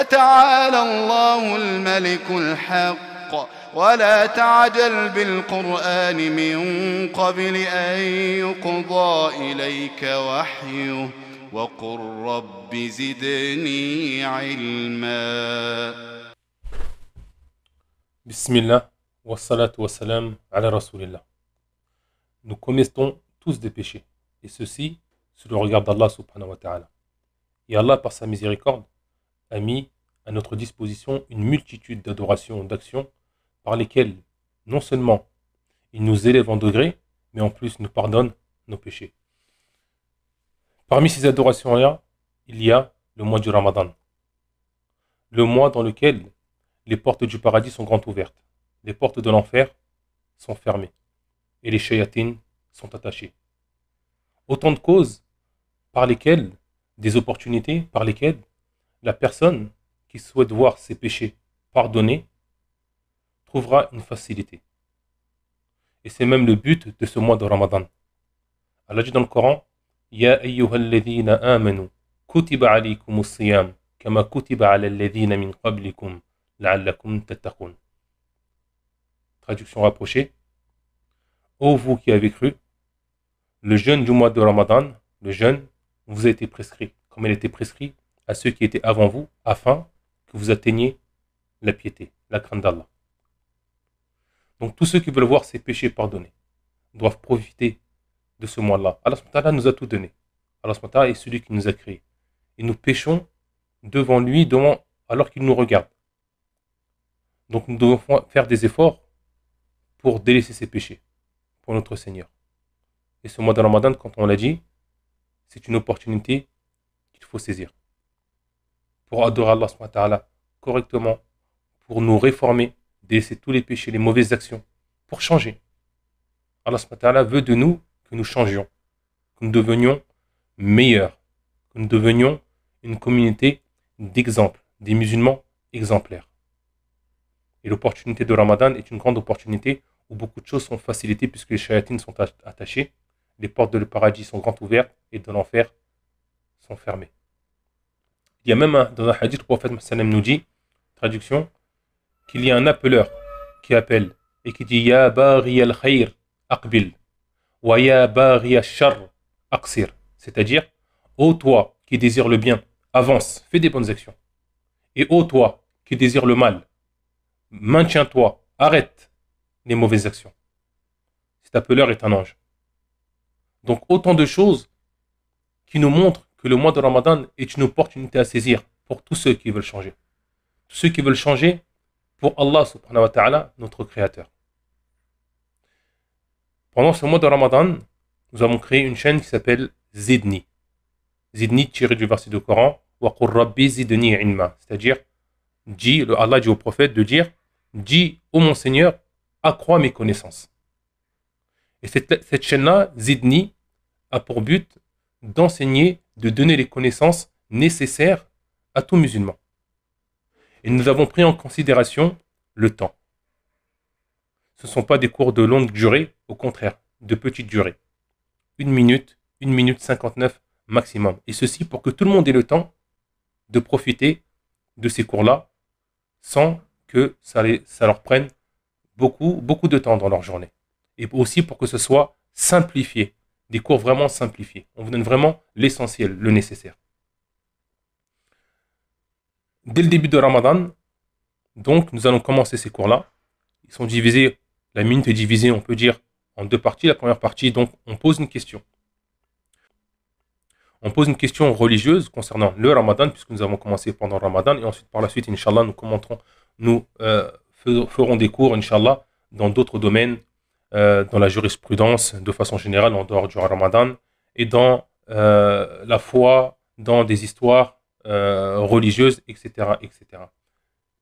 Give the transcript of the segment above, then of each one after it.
فتعالى الله الملك الحق ولا تعجل بالقرآن من قبل أن يقضى إليك وحيه وقل رب زدني علما بسم الله والصلاة والسلام على رسول الله Nous commettons tous des péchés, et ceci sous le regard d'Allah subhanahu wa ta'ala. Et Allah, par sa miséricorde, a mis à notre disposition une multitude d'adorations, d'actions, par lesquelles non seulement il nous élève en degré, mais en plus nous pardonne nos péchés. Parmi ces adorations-là, il y a le mois du Ramadan, le mois dans lequel les portes du paradis sont grand ouvertes, les portes de l'enfer sont fermées et les shayatines sont attachées. Autant de causes par lesquelles, des opportunités par lesquelles la personne qui souhaite voir ses péchés pardonnés trouvera une facilité. Et c'est même le but de ce mois de Ramadan. Allah dit dans le Coran Ya ayyuhalladhina amanu kutiba alaykum siyam kama kutiba ala alladhina min qablikum la'allakum tattaqun. Traduction rapprochée Ô vous qui avez cru, le jeûne du mois de Ramadan, le jeûne vous a été prescrit, comme il était prescrit à ceux qui étaient avant vous, afin que vous atteigniez la piété, la crainte d'Allah. Donc tous ceux qui veulent voir ces péchés pardonnés doivent profiter de ce mois-là. Allah nous a tout donné. Allah est celui qui nous a créés. Et nous péchons devant lui devant, alors qu'il nous regarde. Donc nous devons faire des efforts pour délaisser ces péchés pour notre Seigneur. Et ce mois de Ramadan, quand on l'a dit, c'est une opportunité qu'il faut saisir pour adorer Allah correctement, pour nous réformer, délaisser tous les péchés, les mauvaises actions, pour changer. Allah ta'ala veut de nous que nous changions, que nous devenions meilleurs, que nous devenions une communauté d'exemples, des musulmans exemplaires. Et l'opportunité de Ramadan est une grande opportunité où beaucoup de choses sont facilitées puisque les chayatines sont attachées, les portes de paradis sont grand ouvertes et de l'enfer sont fermées. Il y a même un, dans un hadith, le prophète nous dit, traduction, qu'il y a un appeleur qui appelle et qui dit Ya bari al akbil wa ya bari al shar C'est-à-dire, ô toi qui désires le bien, avance, fais des bonnes actions. Et ô toi qui désires le mal, maintiens-toi, arrête les mauvaises actions. Cet appeleur est un ange. Donc autant de choses qui nous montrent le mois de Ramadan est une opportunité à saisir pour tous ceux qui veulent changer. ceux qui veulent changer pour Allah subhanahu wa ta'ala, notre créateur. Pendant ce mois de Ramadan, nous avons créé une chaîne qui s'appelle Zidni. Zidni tiré du verset du Coran, Zidni ilma. C'est-à-dire, dit, le Allah dit au prophète de dire, dis ô mon Seigneur, accrois mes connaissances. Et cette, cette chaîne-là, Zidni, a pour but d'enseigner, de donner les connaissances nécessaires à tout musulman. Et nous avons pris en considération le temps. Ce ne sont pas des cours de longue durée, au contraire, de petite durée. Une minute, une minute cinquante-neuf maximum. Et ceci pour que tout le monde ait le temps de profiter de ces cours-là sans que ça, les, ça leur prenne beaucoup, beaucoup de temps dans leur journée. Et aussi pour que ce soit simplifié des cours vraiment simplifiés. On vous donne vraiment l'essentiel, le nécessaire. Dès le début de Ramadan, donc nous allons commencer ces cours-là. Ils sont divisés, la minute est divisée, on peut dire, en deux parties. La première partie, donc, on pose une question. On pose une question religieuse concernant le Ramadan, puisque nous avons commencé pendant Ramadan, et ensuite, par la suite, Inch'Allah, nous commenterons, nous euh, ferons des cours, Inch'Allah, dans d'autres domaines euh, dans la jurisprudence de façon générale en dehors du Ramadan et dans euh, la foi, dans des histoires euh, religieuses, etc., etc.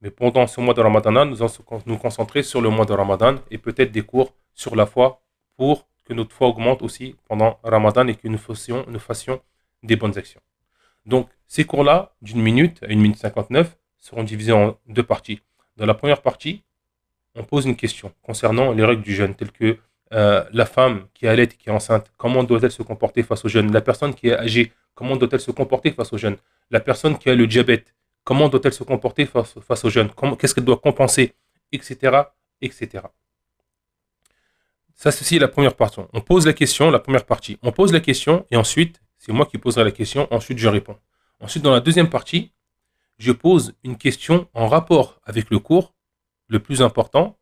Mais pendant ce mois de Ramadan, nous allons nous concentrer sur le mois de Ramadan et peut-être des cours sur la foi pour que notre foi augmente aussi pendant Ramadan et que nous fassions, nous fassions des bonnes actions. Donc, ces cours-là, d'une minute à une minute 59, seront divisés en deux parties. Dans la première partie, on pose une question concernant les règles du jeûne, telles que euh, la femme qui est allait qui est enceinte, comment doit-elle se comporter face au jeûne La personne qui est âgée, comment doit-elle se comporter face au jeûne La personne qui a le diabète, comment doit-elle se comporter face, face au jeûne Qu'est-ce qu'elle doit compenser Etc. etc. Ça, ceci est la première partie. On pose la question, la première partie. On pose la question et ensuite, c'est moi qui poserai la question, ensuite je réponds. Ensuite, dans la deuxième partie, je pose une question en rapport avec le cours le plus important,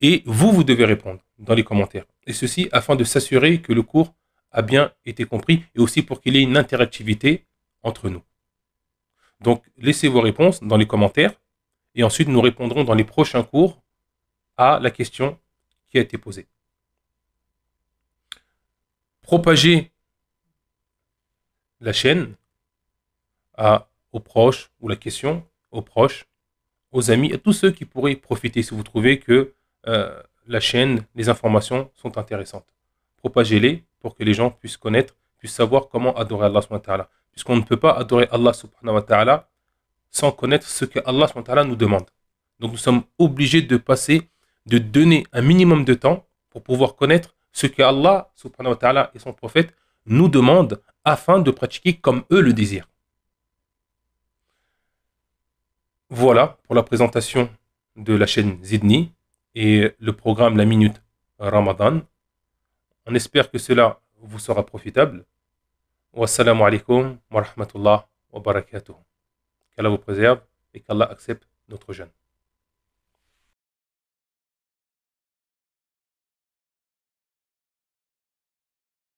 et vous, vous devez répondre dans les commentaires. Et ceci afin de s'assurer que le cours a bien été compris et aussi pour qu'il y ait une interactivité entre nous. Donc, laissez vos réponses dans les commentaires et ensuite nous répondrons dans les prochains cours à la question qui a été posée. Propagez la chaîne à, aux proches ou la question aux proches aux amis, à tous ceux qui pourraient profiter si vous trouvez que euh, la chaîne, les informations sont intéressantes. Propagez-les pour que les gens puissent connaître, puissent savoir comment adorer Allah subhanahu wa ta'ala. Puisqu'on ne peut pas adorer Allah subhanahu wa ta'ala sans connaître ce que Allah subhanahu wa ta'ala nous demande. Donc nous sommes obligés de passer, de donner un minimum de temps pour pouvoir connaître ce que Allah subhanahu wa ta'ala et son prophète nous demandent afin de pratiquer comme eux le désirent. Voilà pour la présentation de la chaîne Zidni et le programme La Minute Ramadan. On espère que cela vous sera profitable. Wassalamu alaikum wa rahmatullah wa barakatuh. Qu'Allah vous préserve et qu'Allah accepte notre jeûne.